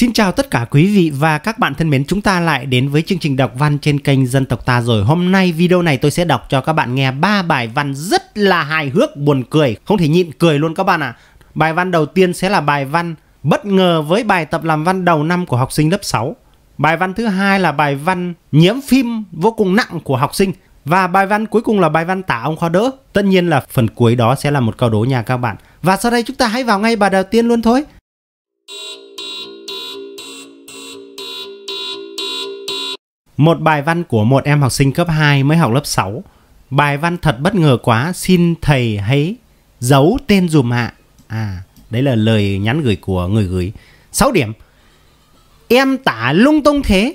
Xin chào tất cả quý vị và các bạn thân mến, chúng ta lại đến với chương trình đọc văn trên kênh Dân tộc ta rồi. Hôm nay video này tôi sẽ đọc cho các bạn nghe ba bài văn rất là hài hước, buồn cười, không thể nhịn cười luôn các bạn ạ. À. Bài văn đầu tiên sẽ là bài văn bất ngờ với bài tập làm văn đầu năm của học sinh lớp 6. Bài văn thứ hai là bài văn nhiễm phim vô cùng nặng của học sinh và bài văn cuối cùng là bài văn tả ông khó đỡ. Tất nhiên là phần cuối đó sẽ là một câu đố nhà các bạn. Và sau đây chúng ta hãy vào ngay bài đầu tiên luôn thôi. Một bài văn của một em học sinh cấp 2 mới học lớp 6. Bài văn thật bất ngờ quá, xin thầy hãy giấu tên dùm ạ. À, đấy là lời nhắn gửi của người gửi. 6 điểm. Em tả lung tung thế,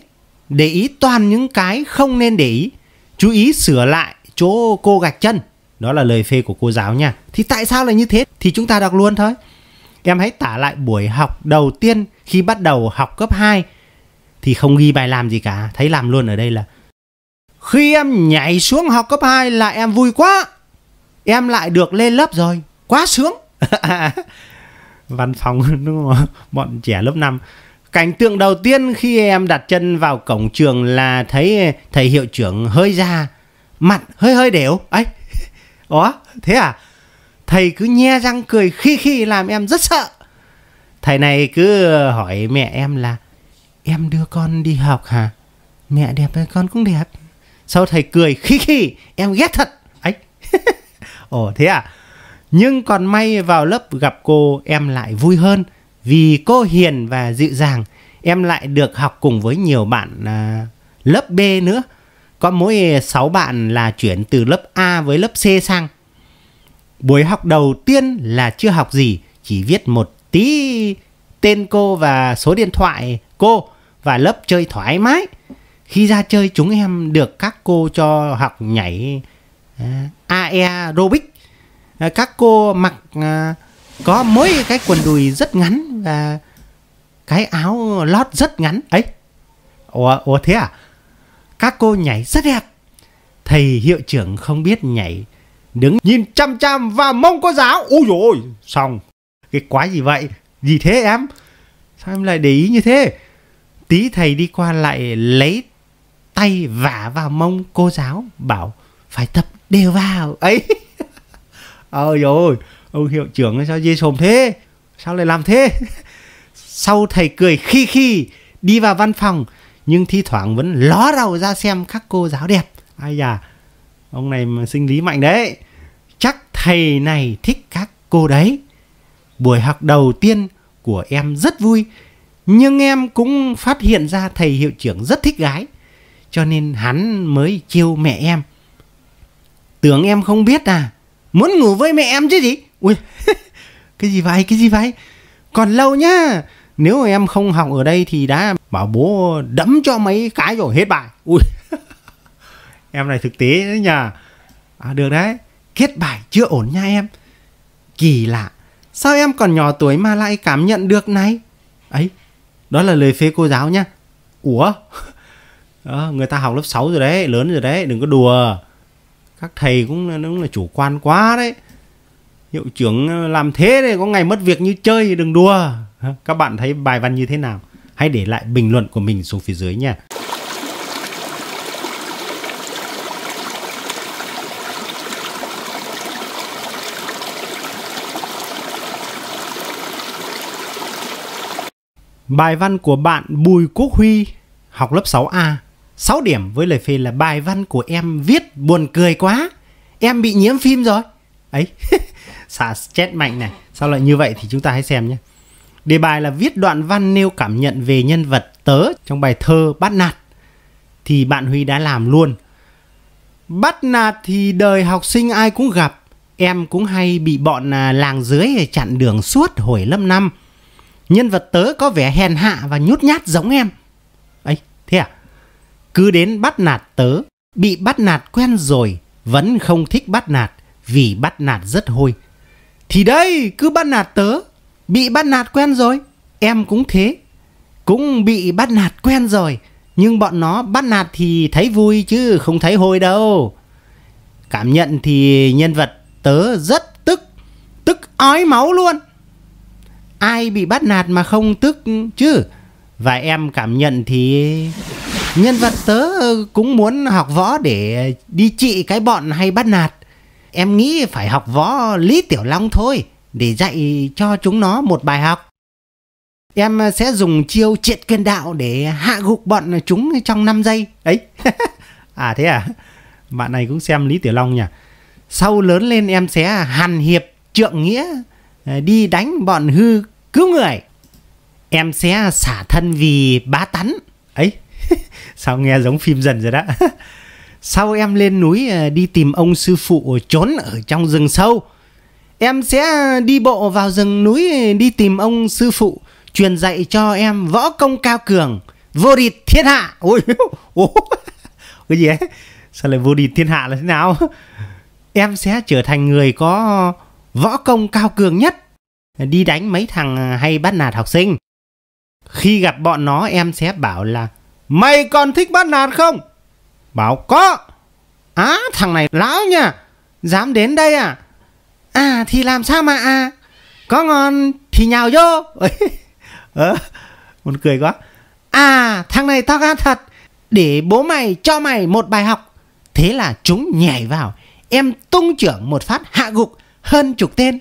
để ý toàn những cái không nên để ý. Chú ý sửa lại chỗ cô gạch chân. Đó là lời phê của cô giáo nha. Thì tại sao lại như thế? Thì chúng ta đọc luôn thôi. Em hãy tả lại buổi học đầu tiên khi bắt đầu học cấp 2 thì không ghi bài làm gì cả thấy làm luôn ở đây là khi em nhảy xuống học cấp 2 là em vui quá em lại được lên lớp rồi quá sướng văn phòng đúng không? bọn trẻ lớp 5 cảnh tượng đầu tiên khi em đặt chân vào cổng trường là thấy thầy hiệu trưởng hơi ra mặt hơi hơi đều ấy ó thế à thầy cứ nhe răng cười khi khi làm em rất sợ thầy này cứ hỏi mẹ em là Em đưa con đi học hả? Mẹ đẹp ơi, con cũng đẹp. Sau thầy cười khi khi, em ghét thật. Ấy. Ồ thế à? Nhưng còn may vào lớp gặp cô em lại vui hơn vì cô hiền và dịu dàng. Em lại được học cùng với nhiều bạn à, lớp B nữa. Có mỗi 6 bạn là chuyển từ lớp A với lớp C sang. Buổi học đầu tiên là chưa học gì, chỉ viết một tí tên cô và số điện thoại cô và lớp chơi thoải mái. Khi ra chơi chúng em được các cô cho học nhảy à, aerobic. À, các cô mặc à, có mỗi cái quần đùi rất ngắn và cái áo lót rất ngắn ấy. Ủa, ủa thế à? Các cô nhảy rất đẹp. Thầy hiệu trưởng không biết nhảy đứng nhìn chăm chăm và mong cô giáo. Ôi dồi ôi, xong. Cái quái gì vậy? Gì thế em? Sao em lại để ý như thế? tí thầy đi qua lại lấy tay vả vào mông cô giáo bảo phải tập đều vào ấy ôi rồi ông hiệu trưởng sao dê sồm thế sao lại làm thế sau thầy cười khi khi đi vào văn phòng nhưng thi thoảng vẫn ló đầu ra xem các cô giáo đẹp ai già ông này mà sinh lý mạnh đấy chắc thầy này thích các cô đấy buổi học đầu tiên của em rất vui nhưng em cũng phát hiện ra thầy hiệu trưởng rất thích gái cho nên hắn mới chiêu mẹ em tưởng em không biết à muốn ngủ với mẹ em chứ gì ui cái gì vậy cái gì vậy còn lâu nhá nếu em không học ở đây thì đã bảo bố đấm cho mấy cái rồi hết bài ui em này thực tế đấy nhờ à, được đấy kết bài chưa ổn nha em kỳ lạ sao em còn nhỏ tuổi mà lại cảm nhận được này ấy đó là lời phê cô giáo nhá ủa đó, người ta học lớp 6 rồi đấy lớn rồi đấy đừng có đùa các thầy cũng cũng là chủ quan quá đấy hiệu trưởng ờ, làm thế đấy có ngày mất việc như chơi đừng đùa các bạn thấy bài văn như thế nào hãy để lại bình luận của mình xuống phía dưới nha Bài văn của bạn Bùi Quốc Huy học lớp 6A 6 điểm với lời phê là bài văn của em viết buồn cười quá Em bị nhiễm phim rồi Ấy Xả chết mạnh này Sao lại như vậy thì chúng ta hãy xem nhé Đề bài là viết đoạn văn nêu cảm nhận về nhân vật tớ trong bài thơ bắt Nạt Thì bạn Huy đã làm luôn Bắt nạt thì đời học sinh ai cũng gặp Em cũng hay bị bọn à, làng dưới chặn đường suốt hồi lớp 5 nhân vật tớ có vẻ hèn hạ và nhút nhát giống em. ấy thế à? Cứ đến bắt nạt tớ, bị bắt nạt quen rồi, vẫn không thích bắt nạt vì bắt nạt rất hôi. Thì đây, cứ bắt nạt tớ, bị bắt nạt quen rồi, em cũng thế. Cũng bị bắt nạt quen rồi, nhưng bọn nó bắt nạt thì thấy vui chứ không thấy hôi đâu. Cảm nhận thì nhân vật tớ rất tức, tức ói máu luôn ai bị bắt nạt mà không tức chứ và em cảm nhận thì nhân vật tớ cũng muốn học võ để đi trị cái bọn hay bắt nạt em nghĩ phải học võ lý tiểu long thôi để dạy cho chúng nó một bài học em sẽ dùng chiêu triệt kiên đạo để hạ gục bọn chúng trong 5 giây ấy à thế à bạn này cũng xem lý tiểu long nhỉ sau lớn lên em sẽ hàn hiệp trượng nghĩa đi đánh bọn hư cứu người em sẽ xả thân vì bá tánh ấy sao nghe giống phim dần rồi đó sau em lên núi ờ, đi tìm ông sư phụ trốn ở trong rừng sâu em sẽ đi bộ vào rừng núi đi tìm ông sư phụ truyền dạy cho em võ công cao cường vô địch thiên hạ ôi, ôi cái gì ấy sao lại vô địch thiên hạ là thế nào em sẽ trở thành người có võ công cao cường nhất đi đánh mấy thằng à, hay bắt nạt học sinh. Khi gặp bọn nó em sẽ bảo là Mày còn thích bắt nạt không? Bảo có. Á à, thằng này lão nha. Dám đến đây à? À thì làm sao mà à? Có ngon thì nhào vô. ờ, muốn cười quá. À thằng này to gan thật. Để bố mày cho mày một bài học. Thế là chúng nhảy vào. Em tung trưởng một phát hạ gục hơn chục tên.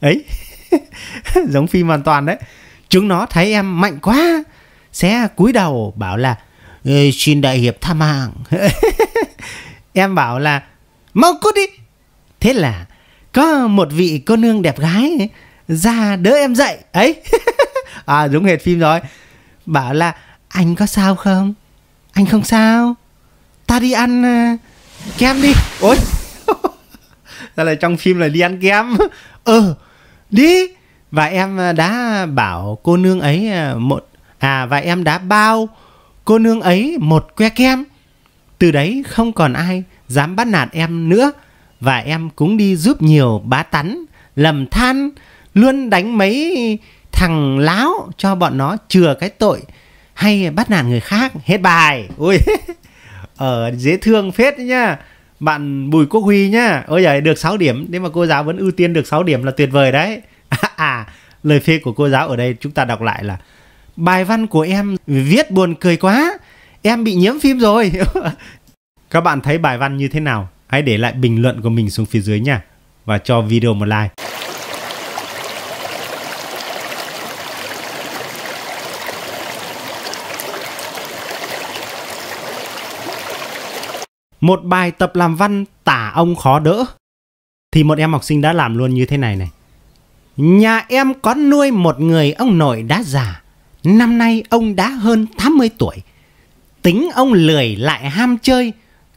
Ấy. giống phim hoàn toàn đấy chúng nó thấy em mạnh quá sẽ cúi đầu bảo là xin đại hiệp tha mạng em bảo là mau cút đi thế là có một vị cô nương đẹp gái ra đỡ em dậy ấy à giống hệt phim rồi bảo là anh có sao không anh không sao ta đi ăn uh, kem đi ôi ra là trong phim là đi ăn kem ờ ừ đi và em à, đã bảo cô nương ấy à, một à và em đã bao cô nương ấy một que kem từ đấy không còn ai dám bắt nạt em nữa và em cũng đi giúp nhiều bá tắn lầm than luôn đánh mấy thằng láo cho bọn nó chừa cái tội hay bắt nạt người khác hết bài ui ở dễ thương phết nhá bạn Bùi Quốc Huy nhá ôi giời được 6 điểm nếu mà cô giáo vẫn ưu tiên được 6 điểm là tuyệt vời đấy à, lời phê của cô giáo ở đây chúng ta đọc lại là bài văn của em viết buồn cười quá em bị nhiễm phim rồi các bạn thấy bài văn như thế nào hãy để lại bình luận của mình xuống phía dưới nha và cho video một like một bài tập làm văn tả ông khó đỡ thì một em học sinh đã làm luôn như thế này này nhà em có nuôi một người ông nội đã già năm nay ông đã hơn 80 tuổi tính ông lười lại ham chơi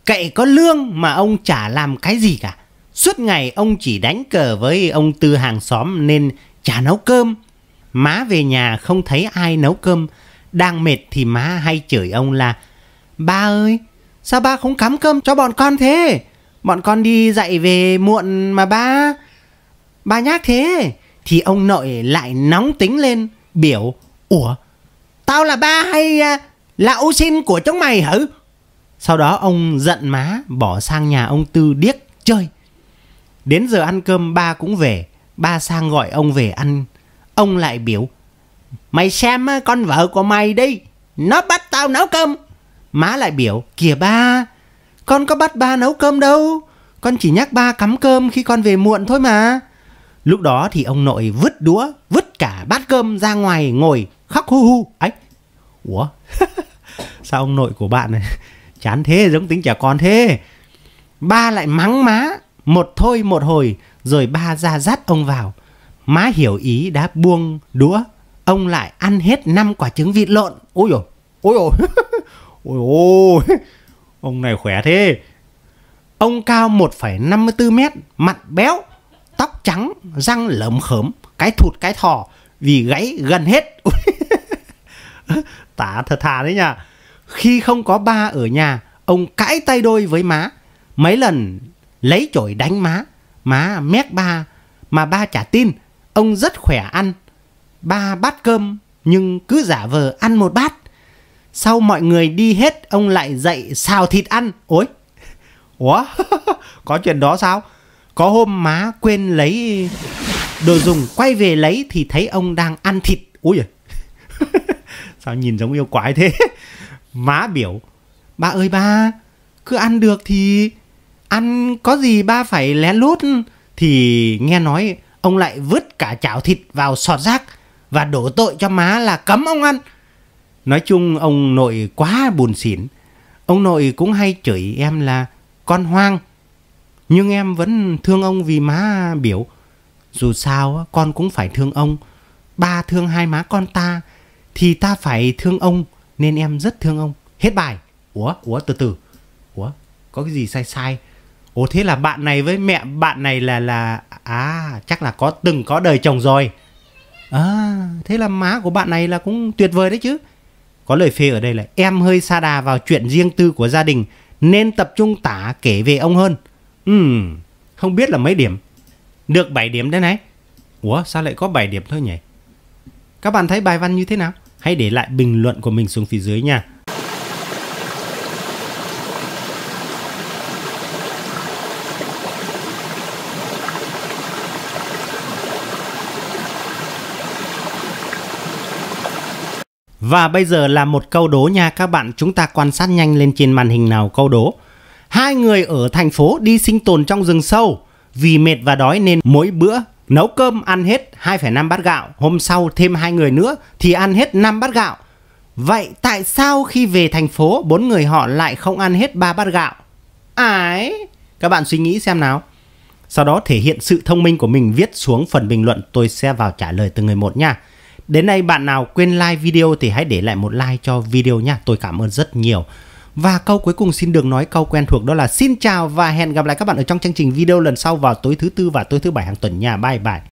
cậy có lương mà ông chả làm cái gì cả suốt ngày ông chỉ đánh cờ với ông tư hàng xóm nên chả nấu cơm má về nhà không thấy ai nấu cơm đang mệt thì má hay chửi ông là ba ơi Sao ba không cắm cơm cho bọn con thế? Bọn con đi dạy về muộn mà ba... Ba nhác thế Thì ông nội lại nóng tính lên Biểu Ủa Tao là ba hay à, là ưu xin của chúng mày hả? Sau đó ông giận má bỏ sang nhà ông Tư điếc chơi Đến giờ ăn cơm ba cũng về Ba sang gọi ông về ăn Ông lại biểu Mày xem à, con vợ của mày đi Nó bắt tao nấu cơm Má lại biểu, kìa ba, con có bắt ba nấu cơm đâu, con chỉ nhắc ba cắm cơm khi con về muộn thôi mà. Lúc đó thì ông nội vứt đũa, vứt cả bát cơm ra ngoài ngồi khóc hu hu. Ấy, ủa, sao ông nội của bạn này chán thế, giống tính trẻ con thế. Ba lại mắng má, một thôi một hồi, rồi ba ra dắt ông vào. Má hiểu ý đã buông đũa, ông lại ăn hết năm quả trứng vịt lộn. Ôi dồi, Ôi ôi, ôi ôi, ông này khỏe thế. Ông cao 1,54 mét, mặt béo, tóc trắng, răng lởm khởm, cái thụt cái thò vì gãy gần hết. Tả thật thà đấy nha. Khi không có ba ở nhà, ông cãi tay đôi với má. Mấy lần lấy chổi đánh má, má mét ba mà ba chả tin. Ông rất khỏe ăn. Ba bát cơm nhưng cứ giả vờ ăn một bát sau mọi người đi hết ông lại dậy xào thịt ăn ối ủa có chuyện đó sao có hôm má quên lấy đồ dùng quay về lấy thì thấy ông đang ăn thịt ui sao nhìn giống yêu quái thế má biểu ba ơi ba cứ ăn được thì ăn có gì ba phải lén lút thì nghe nói ông lại vứt cả chảo thịt vào sọt rác và đổ tội cho má là cấm ông ăn Nói chung ông nội quá buồn xỉn. Ông nội cũng hay chửi em là con hoang. Nhưng em vẫn thương ông vì má biểu. Dù sao con cũng phải thương ông. Ba thương hai má con ta thì ta phải thương ông nên em rất thương ông. Hết bài. Ủa, ủa từ từ. Ủa, có cái gì sai sai? Ồ thế là bạn này với mẹ bạn này là là à chắc là có từng có đời chồng rồi. À thế là má của bạn này là cũng tuyệt vời đấy chứ. Có lời phê ở đây là em hơi xa đà vào chuyện riêng tư của gia đình nên tập trung tả kể về ông hơn. Ừm, không biết là mấy điểm. Được 7 điểm đấy này. Ủa sao lại có 7 điểm thôi nhỉ? Các bạn thấy bài văn như thế nào? Hãy để lại bình luận của mình xuống phía dưới nha. Và bây giờ là một câu đố nha các bạn, chúng ta quan sát nhanh lên trên màn hình nào câu đố. Hai người ở thành phố đi sinh tồn trong rừng sâu, vì mệt và đói nên mỗi bữa nấu cơm ăn hết 2,5 bát gạo, hôm sau thêm hai người nữa thì ăn hết 5 bát gạo. Vậy tại sao khi về thành phố bốn người họ lại không ăn hết 3 bát gạo? Ái, các bạn suy nghĩ xem nào. Sau đó thể hiện sự thông minh của mình viết xuống phần bình luận tôi sẽ vào trả lời từng người một nha. Đến đây bạn nào quên like video thì hãy để lại một like cho video nha. Tôi cảm ơn rất nhiều. Và câu cuối cùng xin được nói câu quen thuộc đó là xin chào và hẹn gặp lại các bạn ở trong chương trình video lần sau vào tối thứ tư và tối thứ bảy hàng tuần nha. Bye bye.